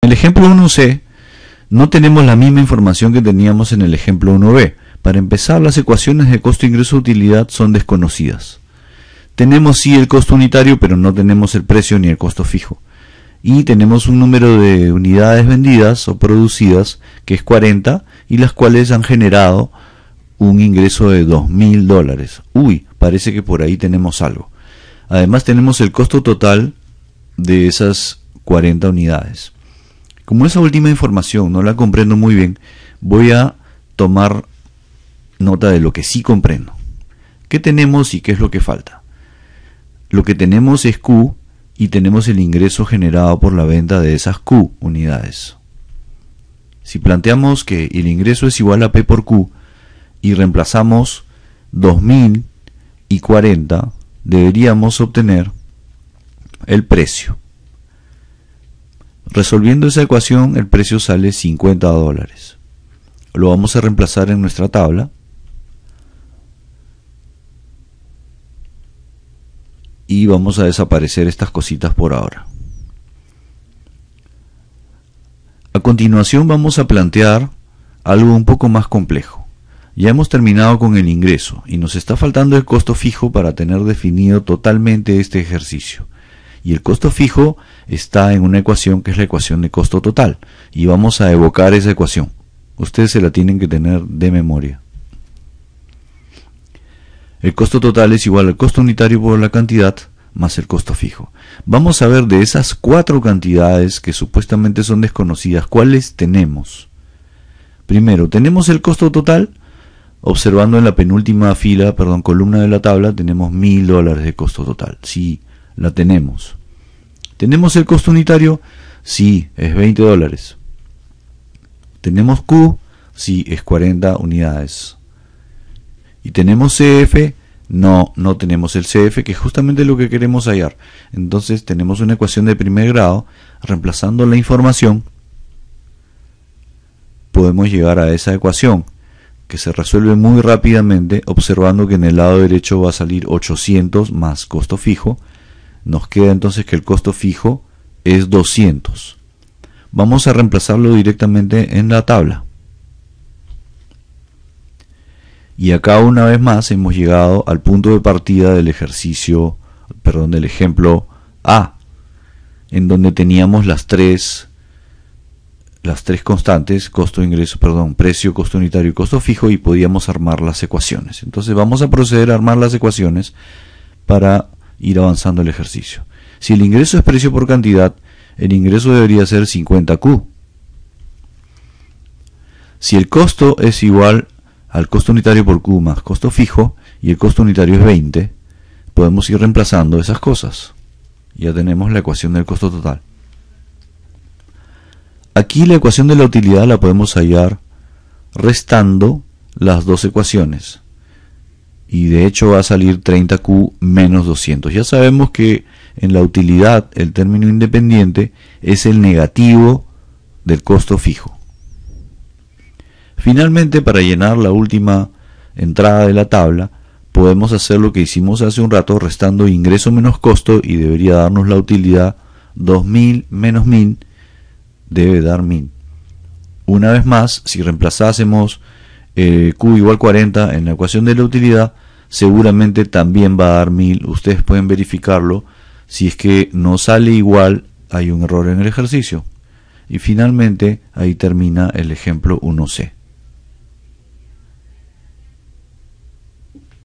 En el ejemplo 1C no tenemos la misma información que teníamos en el ejemplo 1B. Para empezar, las ecuaciones de costo, ingreso, e utilidad son desconocidas. Tenemos sí el costo unitario, pero no tenemos el precio ni el costo fijo. Y tenemos un número de unidades vendidas o producidas, que es 40, y las cuales han generado un ingreso de 2.000 dólares. Uy, parece que por ahí tenemos algo. Además tenemos el costo total de esas 40 unidades. Como esa última información no la comprendo muy bien, voy a tomar nota de lo que sí comprendo. ¿Qué tenemos y qué es lo que falta? Lo que tenemos es Q y tenemos el ingreso generado por la venta de esas Q unidades. Si planteamos que el ingreso es igual a P por Q y reemplazamos 2.040, y deberíamos obtener el precio. Resolviendo esa ecuación el precio sale 50 dólares. Lo vamos a reemplazar en nuestra tabla. Y vamos a desaparecer estas cositas por ahora. A continuación vamos a plantear algo un poco más complejo. Ya hemos terminado con el ingreso y nos está faltando el costo fijo para tener definido totalmente este ejercicio. Y el costo fijo está en una ecuación que es la ecuación de costo total. Y vamos a evocar esa ecuación. Ustedes se la tienen que tener de memoria. El costo total es igual al costo unitario por la cantidad más el costo fijo. Vamos a ver de esas cuatro cantidades que supuestamente son desconocidas, ¿cuáles tenemos? Primero, tenemos el costo total, observando en la penúltima fila, perdón, columna de la tabla, tenemos mil dólares de costo total. Sí, la tenemos. ¿Tenemos el costo unitario? Sí, es 20 dólares. ¿Tenemos Q? Sí, es 40 unidades. ¿Y tenemos CF? No, no tenemos el CF, que es justamente lo que queremos hallar. Entonces tenemos una ecuación de primer grado, reemplazando la información, podemos llegar a esa ecuación, que se resuelve muy rápidamente observando que en el lado derecho va a salir 800 más costo fijo, nos queda entonces que el costo fijo es 200. Vamos a reemplazarlo directamente en la tabla. Y acá una vez más hemos llegado al punto de partida del ejercicio, perdón, del ejemplo A, en donde teníamos las tres las tres constantes, costo ingreso, perdón, precio, costo unitario y costo fijo y podíamos armar las ecuaciones. Entonces vamos a proceder a armar las ecuaciones para ir avanzando el ejercicio. Si el ingreso es precio por cantidad, el ingreso debería ser 50Q. Si el costo es igual al costo unitario por Q más costo fijo y el costo unitario es 20, podemos ir reemplazando esas cosas. Ya tenemos la ecuación del costo total. Aquí la ecuación de la utilidad la podemos hallar restando las dos ecuaciones y de hecho va a salir 30Q menos 200. Ya sabemos que en la utilidad el término independiente es el negativo del costo fijo. Finalmente, para llenar la última entrada de la tabla, podemos hacer lo que hicimos hace un rato restando ingreso menos costo y debería darnos la utilidad 2000 menos 1000 debe dar 1000. Una vez más, si reemplazásemos eh, Q igual 40 en la ecuación de la utilidad, seguramente también va a dar 1000. Ustedes pueden verificarlo. Si es que no sale igual, hay un error en el ejercicio. Y finalmente, ahí termina el ejemplo 1C.